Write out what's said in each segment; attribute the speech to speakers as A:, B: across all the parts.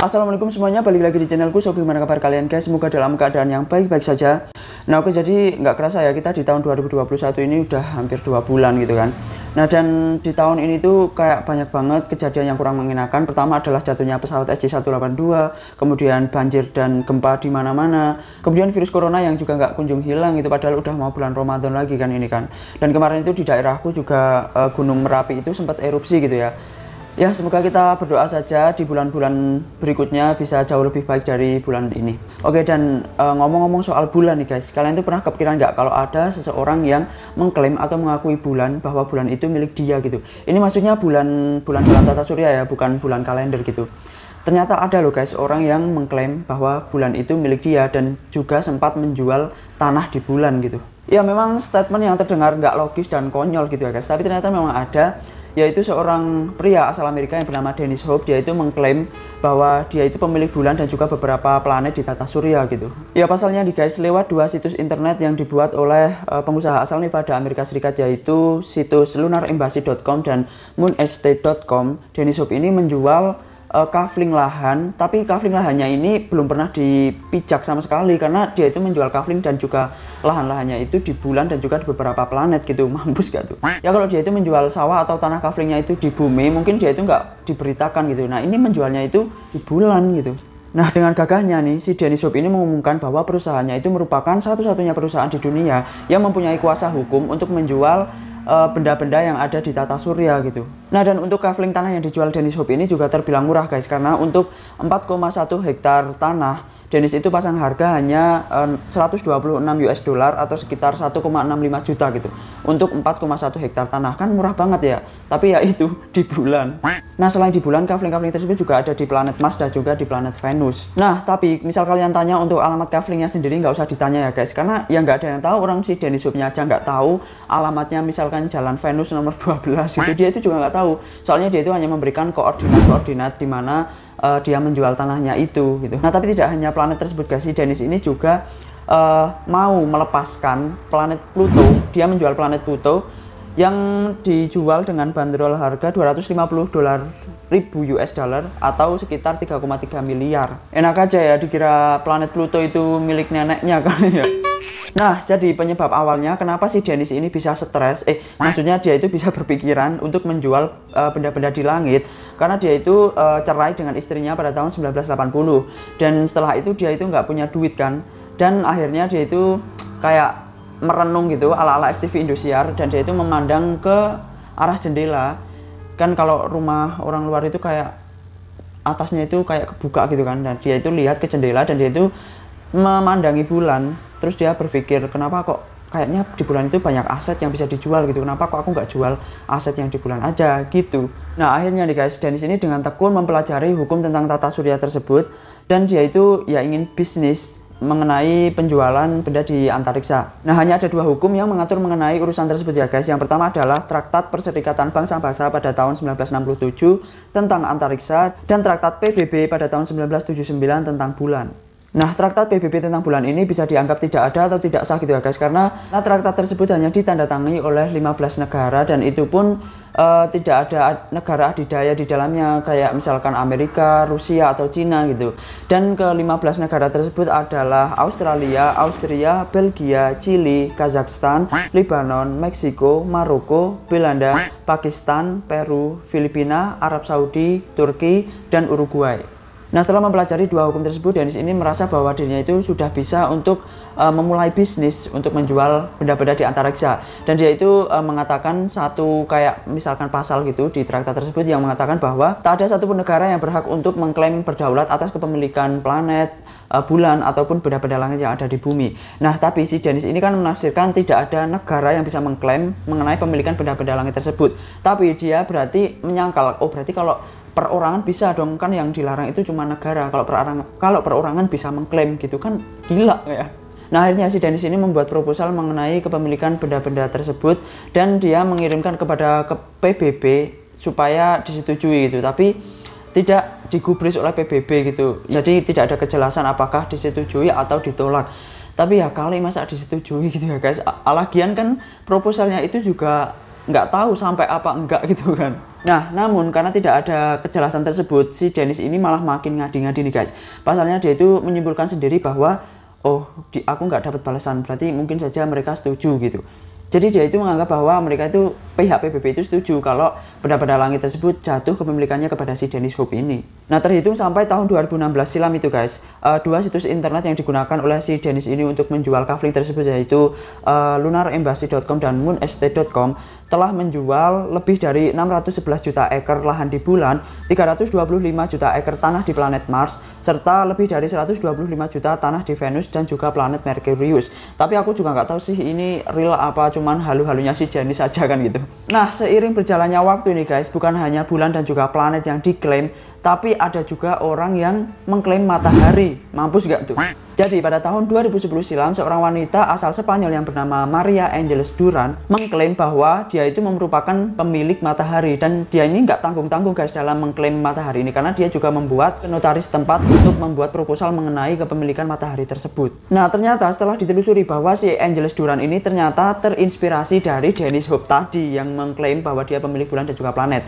A: Assalamualaikum semuanya, balik lagi di channelku. So, gimana kabar kalian guys? Semoga dalam keadaan yang baik-baik saja. Nah, oke jadi nggak kerasa ya kita di tahun 2021 ini udah hampir dua bulan gitu kan. Nah, dan di tahun ini tuh kayak banyak banget kejadian yang kurang mengenakan. Pertama adalah jatuhnya pesawat SJ182, kemudian banjir dan gempa di mana-mana. Kemudian virus corona yang juga nggak kunjung hilang itu padahal udah mau bulan Ramadan lagi kan ini kan. Dan kemarin itu di daerahku juga uh, Gunung Merapi itu sempat erupsi gitu ya ya semoga kita berdoa saja di bulan-bulan berikutnya bisa jauh lebih baik dari bulan ini. Oke dan ngomong e, ngomong-ngomong soal bulan nih guys, kalian itu pernah kepikiran nggak kalau ada seseorang yang mengklaim atau mengakui bulan bahwa bulan itu milik dia gitu. Ini maksudnya bulan bulan bulan tata surya ya, bukan bulan kalender gitu. Ternyata ada loh guys orang yang mengklaim bahwa bulan itu milik dia dan juga sempat menjual tanah di bulan gitu. Ya memang statement yang terdengar nggak logis dan konyol gitu ya guys, tapi ternyata memang ada yaitu seorang pria asal Amerika yang bernama Dennis Hope. Dia itu mengklaim bahwa dia itu pemilik bulan dan juga beberapa planet di tata surya gitu. Ya pasalnya nih guys, lewat dua situs internet yang dibuat oleh uh, pengusaha asal Nevada Amerika Serikat yaitu situs lunaрембасy.com dan moonestate.com, Dennis Hope ini menjual uh, eh, kafling lahan, tapi kafling lahannya ini belum pernah dipijak sama sekali karena dia itu menjual kafling dan juga lahan-lahannya itu di bulan dan juga di beberapa planet gitu, mampus gak tuh? Ya kalau dia itu menjual sawah atau tanah kaflingnya itu di bumi, mungkin dia itu nggak diberitakan gitu. Nah ini menjualnya itu di bulan gitu. Nah, dengan gagahnya nih, si Denis Hope ini mengumumkan bahwa perusahaannya itu merupakan satu-satunya perusahaan di dunia yang mempunyai kuasa hukum untuk menjual Eh, benda-benda yang ada di tata surya gitu. Nah dan untuk kaveling tanah yang dijual Dennis Hope ini juga terbilang murah guys karena untuk 4,1 hektar tanah Dennis itu pasang harga hanya 126 eh, US dollar atau sekitar 1,65 juta gitu untuk 4,1 hektar tanah kan murah banget ya tapi ya itu di bulan nah selain di bulan kafling-kafling tersebut juga ada di planet Mars dan juga di planet Venus nah tapi misal kalian tanya untuk alamat kaflingnya sendiri nggak usah ditanya ya guys karena yang nggak ada yang tahu orang si Dennis Hubnya aja nggak tahu alamatnya misalkan jalan Venus nomor 12 gitu dia itu juga nggak tahu soalnya dia itu hanya memberikan koordinat-koordinat di mana uh, dia menjual tanahnya itu gitu. Nah tapi tidak hanya planet tersebut guys, Dennis ini juga uh, mau melepaskan planet Pluto. Dia menjual planet Pluto yang dijual dengan bandrol harga 250 dolar ribu US dollar atau sekitar 3,3 miliar. Enak aja ya dikira planet Pluto itu milik neneknya kali ya. Nah, jadi penyebab awalnya kenapa si Dennis ini bisa stres? Eh, maksudnya dia itu bisa berpikiran untuk menjual eh, benda-benda uh, di langit karena dia itu uh, cerai dengan istrinya pada tahun 1980 dan setelah itu dia itu nggak punya duit kan dan akhirnya dia itu kayak merenung gitu ala-ala FTV Indosiar dan dia itu memandang ke arah jendela kan kalau rumah orang luar itu kayak atasnya itu kayak kebuka gitu kan dan dia itu lihat ke jendela dan dia itu memandangi bulan terus dia berpikir kenapa kok kayaknya di bulan itu banyak aset yang bisa dijual gitu kenapa kok aku nggak jual aset yang di bulan aja gitu nah akhirnya nih guys Dennis ini dengan tekun mempelajari hukum tentang tata surya tersebut dan dia itu ya ingin bisnis mengenai penjualan benda di antariksa. Nah, hanya ada dua hukum yang mengatur mengenai urusan tersebut ya guys. Yang pertama adalah Traktat Perserikatan Bangsa Bangsa pada tahun 1967 tentang antariksa dan Traktat PBB pada tahun 1979 tentang bulan. Nah, traktat PBB tentang bulan ini bisa dianggap tidak ada atau tidak sah gitu ya guys karena nah, traktat tersebut hanya ditandatangani oleh 15 negara dan itu pun uh, tidak ada negara adidaya di dalamnya kayak misalkan Amerika, Rusia atau Cina gitu. Dan ke-15 negara tersebut adalah Australia, Austria, Belgia, Chili, Kazakhstan, Lebanon, Meksiko, Maroko, Belanda, Pakistan, Peru, Filipina, Arab Saudi, Turki dan Uruguay. Nah, setelah mempelajari dua hukum tersebut, Dennis ini merasa bahwa dirinya itu sudah bisa untuk uh, memulai bisnis untuk menjual benda-benda di antariksa. Dan dia itu uh, mengatakan satu kayak misalkan pasal gitu di traktat tersebut yang mengatakan bahwa tak ada satupun negara yang berhak untuk mengklaim berdaulat atas kepemilikan planet, uh, bulan ataupun benda-benda langit yang ada di bumi. Nah, tapi si Dennis ini kan menafsirkan tidak ada negara yang bisa mengklaim mengenai pemilikan benda-benda langit tersebut. Tapi dia berarti menyangkal, oh berarti kalau perorangan bisa dong kan yang dilarang itu cuma negara kalau perorangan kalau perorangan bisa mengklaim gitu kan gila ya Nah akhirnya si Dennis ini membuat proposal mengenai kepemilikan benda-benda tersebut dan dia mengirimkan kepada ke PBB supaya disetujui gitu tapi tidak digubris oleh PBB gitu jadi tidak ada kejelasan apakah disetujui atau ditolak tapi ya kali masa disetujui gitu ya guys alagian kan proposalnya itu juga nggak tahu sampai apa enggak gitu kan Nah, namun karena tidak ada kejelasan tersebut, si Dennis ini malah makin ngadi-ngadi nih guys. Pasalnya dia itu menyimpulkan sendiri bahwa, oh di, aku nggak dapat balasan, berarti mungkin saja mereka setuju gitu. Jadi dia itu menganggap bahwa mereka itu pihak PBB itu setuju kalau benda-benda langit tersebut jatuh kepemilikannya kepada si Dennis Hope ini. Nah, terhitung sampai tahun 2016 silam itu guys, uh, dua situs internet yang digunakan oleh si Dennis ini untuk menjual kafling tersebut yaitu uh, eh, lunarembassy.com dan moonst.com telah menjual lebih dari 611 juta ekor lahan di bulan, 325 juta ekor tanah di planet Mars, serta lebih dari 125 juta tanah di Venus dan juga planet merkurius Tapi aku juga nggak tahu sih ini real apa cuman halu-halunya si Dennis saja kan gitu. Nah, seiring berjalannya waktu ini guys, bukan hanya bulan dan juga planet yang diklaim tapi ada juga orang yang mengklaim matahari. Mampus gak tuh? Jadi pada tahun 2010 silam, seorang wanita asal Spanyol yang bernama Maria Angeles Duran mengklaim bahwa dia itu merupakan pemilik matahari dan dia ini nggak tanggung-tanggung guys dalam mengklaim matahari ini karena dia juga membuat notaris tempat untuk membuat proposal mengenai kepemilikan matahari tersebut. Nah ternyata setelah ditelusuri bahwa si Angeles Duran ini ternyata terinspirasi dari Dennis Hope tadi yang mengklaim bahwa dia pemilik bulan dan juga planet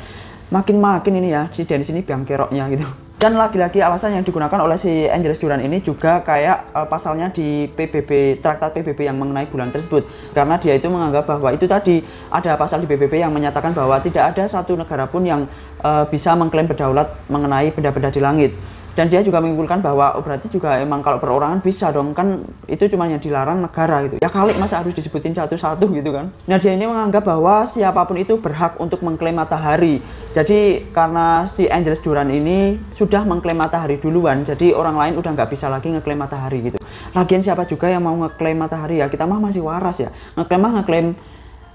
A: makin-makin ini ya si Dennis ini biang keroknya gitu dan lagi-lagi alasan yang digunakan oleh si Angeles Duran ini juga kayak uh, pasalnya di PBB traktat PBB yang mengenai bulan tersebut karena dia itu menganggap bahwa itu tadi ada pasal di PBB yang menyatakan bahwa tidak ada satu negara pun yang uh, bisa mengklaim berdaulat mengenai benda-benda di langit dan dia juga mengumpulkan bahwa oh, berarti juga emang kalau perorangan bisa dong kan itu cuma yang dilarang negara gitu ya kali masa harus disebutin satu-satu gitu kan nah dia ini menganggap bahwa siapapun itu berhak untuk mengklaim matahari jadi karena si Angeles Duran ini sudah mengklaim matahari duluan jadi orang lain udah nggak bisa lagi ngeklaim matahari gitu lagian siapa juga yang mau ngeklaim matahari ya kita mah masih waras ya ngeklaim mah ngeklaim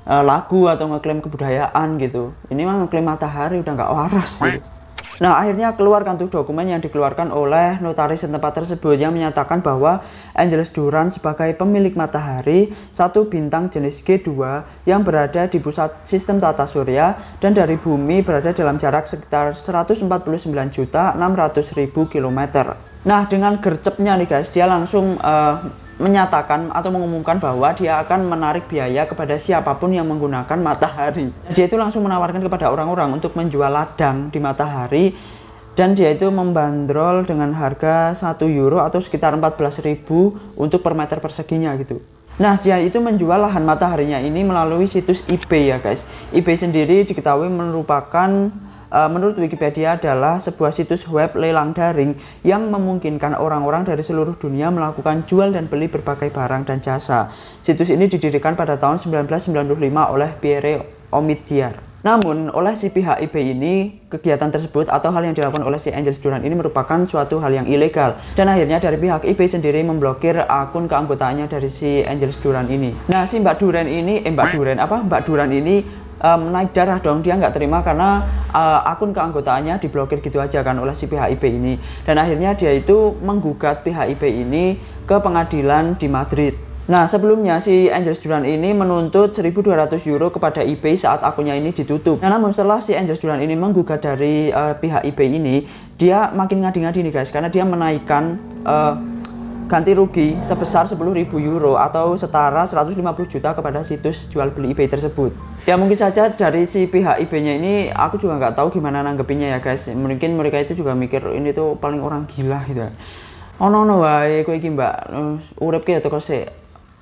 A: eh, lagu atau ngeklaim kebudayaan gitu ini mah ngeklaim matahari udah nggak waras gitu Nah, akhirnya keluarkan tuh dokumen yang dikeluarkan oleh notaris tempat tersebut yang menyatakan bahwa Angeles Duran sebagai pemilik matahari satu bintang jenis G2 yang berada di pusat sistem tata surya dan dari bumi berada dalam jarak sekitar 149.600.000 km. Nah, dengan gercepnya nih guys, dia langsung uh, menyatakan atau mengumumkan bahwa dia akan menarik biaya kepada siapapun yang menggunakan matahari. Dia itu langsung menawarkan kepada orang-orang untuk menjual ladang di matahari dan dia itu membandrol dengan harga 1 euro atau sekitar 14.000 untuk per meter perseginya gitu. Nah, dia itu menjual lahan mataharinya ini melalui situs eBay ya, guys. eBay sendiri diketahui merupakan Eh, menurut Wikipedia adalah sebuah situs web lelang daring yang memungkinkan orang-orang dari seluruh dunia melakukan jual dan beli berbagai barang dan jasa. Situs ini didirikan pada tahun 1995 oleh Pierre Omidyar. Namun, oleh si pihak IP ini, kegiatan tersebut atau hal yang dilakukan oleh si Angel Duran ini merupakan suatu hal yang ilegal. Dan akhirnya dari pihak IP sendiri memblokir akun keanggotaannya dari si Angel Duran ini. Nah, si Mbak Duran ini, eh Mbak Duran apa? Mbak Duran ini um, naik darah dong dia nggak terima karena uh, akun keanggotaannya diblokir gitu aja kan oleh si PHIP ini dan akhirnya dia itu menggugat PHIP ini ke pengadilan di Madrid Nah, sebelumnya si Angel Duran ini menuntut 1.200 euro kepada eBay saat akunnya ini ditutup. Nah, namun setelah si Angel Duran ini menggugat dari uh, eh, pihak eBay ini, dia makin ngadi-ngadi nih guys, karena dia menaikkan uh, ganti rugi sebesar 10.000 euro atau setara 150 juta kepada situs jual beli eBay tersebut ya mungkin saja dari si pihak IB-nya ini aku juga nggak tahu gimana nanggepinya ya guys mungkin mereka itu juga mikir ini tuh paling orang gila gitu oh no no wae kowe iki mbak urep ki ya teko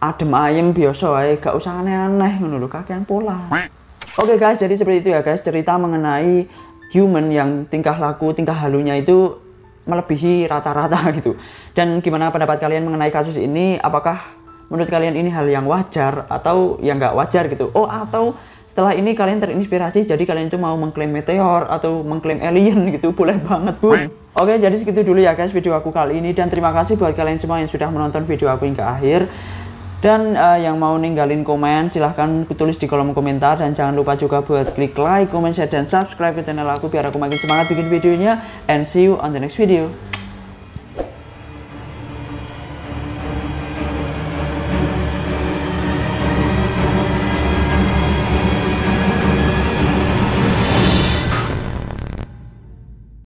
A: adem ayem biasa wae gak usah aneh-aneh menurut kakek kakean pola oke okay guys jadi seperti itu ya guys cerita mengenai human yang tingkah laku tingkah halunya itu melebihi rata-rata gitu dan gimana pendapat kalian mengenai kasus ini apakah menurut kalian ini hal yang wajar atau yang nggak wajar gitu oh atau setelah ini kalian terinspirasi jadi kalian itu mau mengklaim meteor atau mengklaim alien gitu boleh banget bu oke jadi segitu dulu ya guys video aku kali ini dan terima kasih buat kalian semua yang sudah menonton video aku hingga akhir dan uh, yang mau ninggalin komen silahkan tulis di kolom komentar dan jangan lupa juga buat klik like, comment, share, dan subscribe ke channel aku biar aku makin semangat bikin videonya and see you on the next video